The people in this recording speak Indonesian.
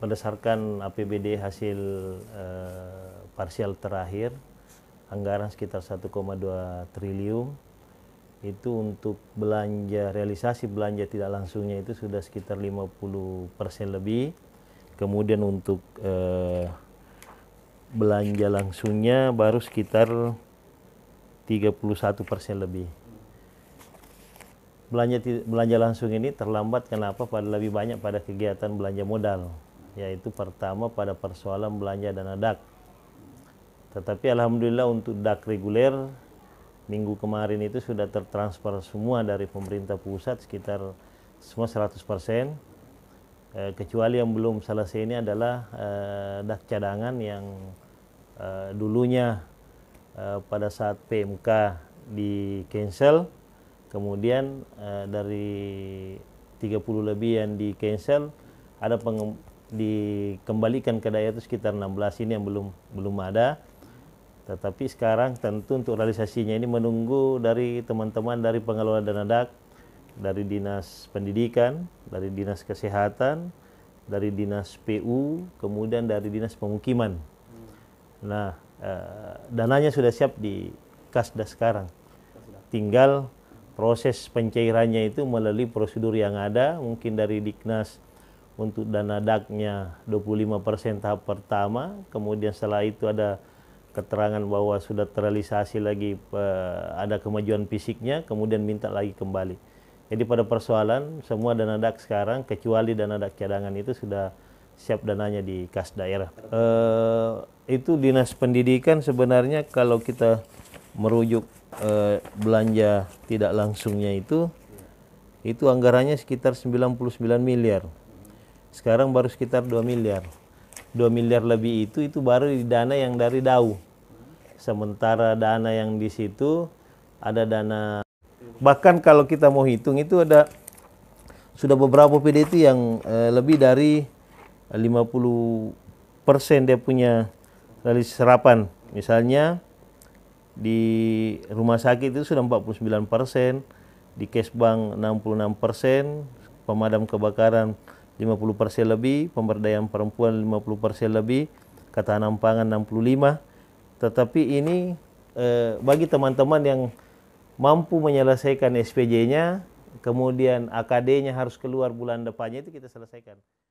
berdasarkan APBD hasil eh, parsial terakhir anggaran sekitar 1,2 triliun itu untuk belanja realisasi belanja tidak langsungnya itu sudah sekitar 50% lebih. Kemudian untuk eh, belanja langsungnya baru sekitar 31% persen lebih. Belanja belanja langsung ini terlambat kenapa? Pada lebih banyak pada kegiatan belanja modal yaitu pertama pada persoalan belanja dana dak. Tetapi alhamdulillah untuk dak reguler minggu kemarin itu sudah tertransfer semua dari pemerintah pusat sekitar semua 100 persen. Eh, kecuali yang belum selesai ini adalah eh, dak cadangan yang eh, dulunya eh, pada saat PMK di cancel, kemudian eh, dari 30 lebih yang di cancel ada dikembalikan ke daya itu sekitar 16 ini yang belum belum ada. Tetapi sekarang tentu untuk realisasinya ini menunggu dari teman-teman dari pengelola Danadak, dari Dinas Pendidikan, dari Dinas Kesehatan, dari Dinas PU, kemudian dari Dinas Pemukiman. Nah, eh, dananya sudah siap di Kasda sekarang. Tinggal proses pencairannya itu melalui prosedur yang ada, mungkin dari Diknas untuk dana daknya 25% tahap pertama, kemudian setelah itu ada keterangan bahwa sudah terrealisasi lagi eh, ada kemajuan fisiknya, kemudian minta lagi kembali. Jadi pada persoalan semua dana dak sekarang kecuali dana dak cadangan itu sudah siap dananya di kas daerah. Uh, itu dinas pendidikan sebenarnya kalau kita merujuk uh, belanja tidak langsungnya itu itu anggarannya sekitar 99 miliar. Sekarang baru sekitar 2 miliar. 2 miliar lebih itu itu baru dana yang dari DAU. Sementara dana yang di situ ada dana bahkan kalau kita mau hitung itu ada sudah beberapa PDT yang eh, lebih dari 50 persen dia punya dari serapan. Misalnya di rumah sakit itu sudah 49 persen, di puluh 66 persen, pemadam kebakaran 50% lebih, pemberdayaan perempuan 50% lebih, ketahanan pangan 65. Tetapi ini eh, bagi teman-teman yang mampu menyelesaikan SPJ-nya, kemudian AKD-nya harus keluar bulan depannya itu kita selesaikan.